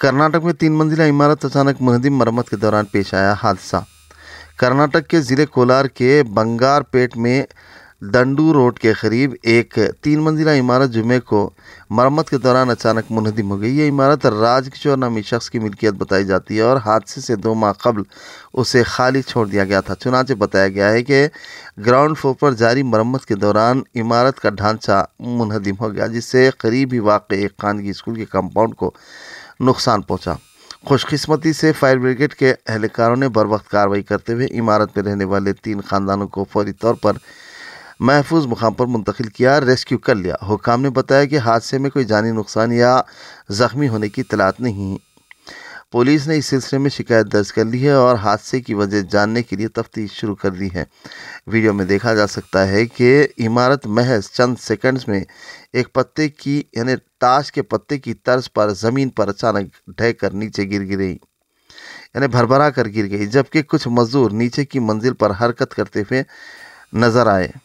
कर्नाटक में तीन मंजिला इमारत अचानक मुहदिम मरम्मत के दौरान पेश आया हादसा कर्नाटक के ज़िले कोलार के बंगारपेट में दंडू रोड के करीब एक तीन मंजिला इमारत जुमे को मरम्मत के दौरान अचानक मुनहदिम हो गई ये इमारत राजकिशोर नामी शख्स की मिलकियत बताई जाती है और हादसे से दो माह कबल उसे खाली छोड़ दिया गया था चुनाचे बताया गया है कि ग्राउंड फ्लोर पर जारी मरम्मत के दौरान इमारत का ढांचा मुनहदिम हो गया जिससे करीब ही वाक़ एक खानगी स्कूल के कंपाउंड को नुकसान पहुंचा खुशकिस्मती से फायर ब्रिगेड के एहलकारों ने बर वक्त कार्रवाई करते हुए इमारत में रहने वाले तीन खानदानों को फौरी तौर पर महफूज मुकाम पर मुंतकिल किया रेस्क्यू कर लिया हुकाम ने बताया कि हादसे में कोई जानी नुकसान या ज़ख्मी होने की इतलात नहीं पुलिस ने इस सिलसिले में शिकायत दर्ज कर ली है और हादसे की वजह जानने के लिए तफ्तीश शुरू कर दी है वीडियो में देखा जा सकता है कि इमारत महज चंद सेकंड्स में एक पत्ते की यानी ताश के पत्ते की तर्ज पर ज़मीन पर अचानक ढह कर नीचे गिर गिरी यानी भरभरा कर गिर गई जबकि कुछ मज़दूर नीचे की मंजिल पर हरकत करते हुए नज़र आए